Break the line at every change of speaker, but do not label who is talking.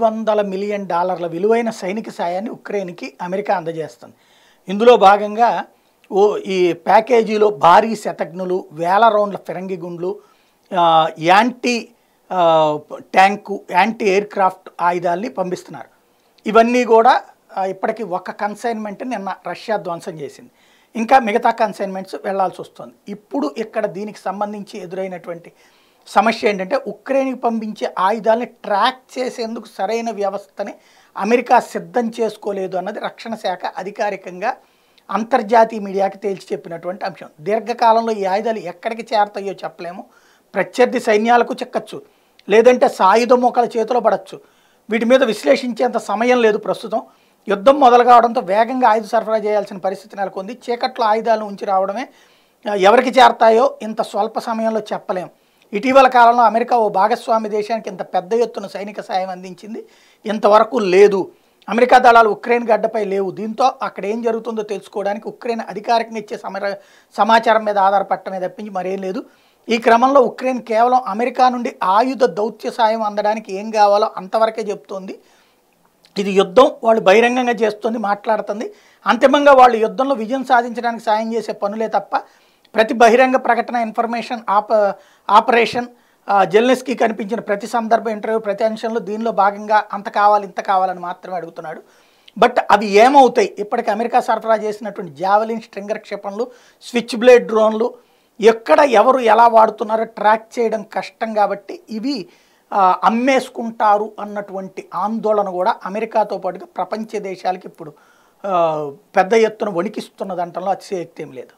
వందల మిలియన్ డాలర్ల విలువైన సైనిక సాయాన్ని ఉక్రెయిన్కి అమెరికా అందజేస్తుంది ఇందులో భాగంగా ఓ ఈ ప్యాకేజీలో భారీ శతజ్ఞులు వేల రౌండ్ల ఫిరంగి గుండ్లు యాంటీ ట్యాంకు యాంటీ ఎయిర్క్రాఫ్ట్ ఆయుధాల్ని పంపిస్తున్నారు ఇవన్నీ కూడా ఇప్పటికీ ఒక కన్సైన్మెంట్ నిన్న రష్యా ధ్వంసం చేసింది ఇంకా మిగతా కన్సైన్మెంట్స్ వెళ్లాల్సి వస్తుంది ఇప్పుడు ఇక్కడ దీనికి సంబంధించి ఎదురైనటువంటి సమస్య ఏంటంటే ఉక్రెయిన్కి పంపించే ఆయుధాలని ట్రాక్ చేసేందుకు సరైన వ్యవస్థని అమెరికా సిద్ధం చేసుకోలేదు అన్నది రక్షణ శాఖ అధికారికంగా అంతర్జాతీయ మీడియాకి తేల్చి చెప్పినటువంటి అంశం దీర్ఘకాలంలో ఈ ఆయుధాలు ఎక్కడికి చేరతాయో చెప్పలేము ప్రత్యర్థి సైన్యాలకు చెక్కచ్చు లేదంటే సాయుధ మోకల చేతిలో పడచ్చు వీటి మీద విశ్లేషించేంత సమయం లేదు ప్రస్తుతం యుద్ధం మొదలు కావడంతో వేగంగా ఆయుధ సరఫరా చేయాల్సిన పరిస్థితి నెలకొంది చీకట్లో ఆయుధాలను ఉంచి రావడమే ఎవరికి చేరతాయో ఇంత స్వల్ప సమయంలో చెప్పలేము ఇటీవల కాలంలో అమెరికా ఓ భాగస్వామి దేశానికి ఇంత పెద్ద ఎత్తున సైనిక సాయం అందించింది ఇంతవరకు లేదు అమెరికా దళాలు ఉక్రెయిన్ గడ్డపై లేవు దీంతో అక్కడ ఏం జరుగుతుందో తెలుసుకోవడానికి ఉక్రెయిన్ అధికారికంగా ఇచ్చే సమర సమాచారం మీద ఆధారపడటమే తప్పించి మరేం లేదు ఈ క్రమంలో ఉక్రెయిన్ కేవలం అమెరికా నుండి ఆయుధ దౌత్య సాయం అందడానికి ఏం కావాలో అంతవరకే చెప్తోంది ఇది యుద్ధం వాళ్ళు బహిరంగంగా చేస్తుంది మాట్లాడుతుంది అంతిమంగా వాళ్ళు యుద్ధంలో విజయం సాధించడానికి సాయం చేసే పనులే తప్ప ప్రతి బహిరంగ ప్రకటన ఇన్ఫర్మేషన్ ఆప ఆపరేషన్ జర్నలిస్ట్కి కనిపించిన ప్రతి సందర్భం ఇంటర్వ్యూ ప్రతి అంశంలో దీనిలో భాగంగా అంత కావాలి ఇంత కావాలని మాత్రమే అడుగుతున్నాడు బట్ అవి ఏమవుతాయి ఇప్పటికి అమెరికా సరఫరా చేసినటువంటి జావెలిన్ స్ట్రింగర్ క్షిపణులు స్విచ్ బ్లేడ్ డ్రోన్లు ఎక్కడ ఎవరు ఎలా వాడుతున్నారో ట్రాక్ చేయడం కష్టం కాబట్టి ఇవి అమ్మేసుకుంటారు అన్నటువంటి ఆందోళన కూడా అమెరికాతో పాటుగా ప్రపంచ దేశాలకి ఇప్పుడు పెద్ద ఎత్తున వణికిస్తున్నదంటలో అతిశయక్తి ఏం లేదు